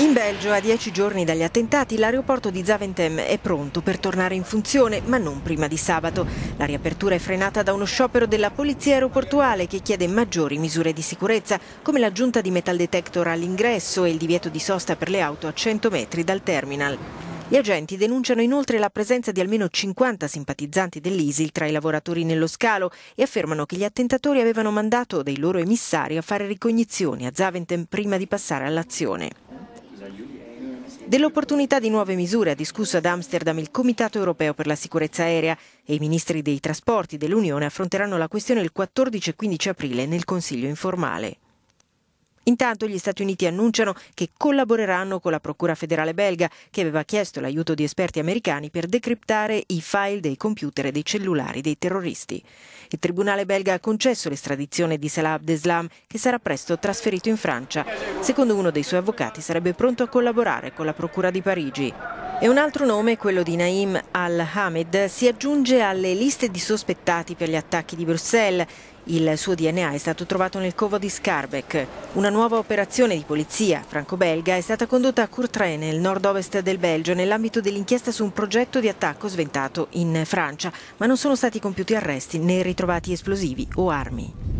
In Belgio, a dieci giorni dagli attentati, l'aeroporto di Zaventem è pronto per tornare in funzione, ma non prima di sabato. La riapertura è frenata da uno sciopero della polizia aeroportuale che chiede maggiori misure di sicurezza, come l'aggiunta di metal detector all'ingresso e il divieto di sosta per le auto a 100 metri dal terminal. Gli agenti denunciano inoltre la presenza di almeno 50 simpatizzanti dell'ISIL tra i lavoratori nello scalo e affermano che gli attentatori avevano mandato dei loro emissari a fare ricognizioni a Zaventem prima di passare all'azione. Dell'opportunità di nuove misure ha discusso ad Amsterdam il Comitato europeo per la sicurezza aerea e i ministri dei trasporti dell'Unione affronteranno la questione il 14 e 15 aprile nel Consiglio informale. Intanto gli Stati Uniti annunciano che collaboreranno con la Procura federale belga, che aveva chiesto l'aiuto di esperti americani per decriptare i file dei computer e dei cellulari dei terroristi. Il tribunale belga ha concesso l'estradizione di Salah Abdeslam, che sarà presto trasferito in Francia. Secondo uno dei suoi avvocati sarebbe pronto a collaborare con la Procura di Parigi. E un altro nome, quello di Naim al-Hamed, si aggiunge alle liste di sospettati per gli attacchi di Bruxelles. Il suo DNA è stato trovato nel covo di Scarbeck. Una nuova operazione di polizia franco-belga è stata condotta a Courtrai, nel nord-ovest del Belgio, nell'ambito dell'inchiesta su un progetto di attacco sventato in Francia, ma non sono stati compiuti arresti né ritrovati esplosivi o armi.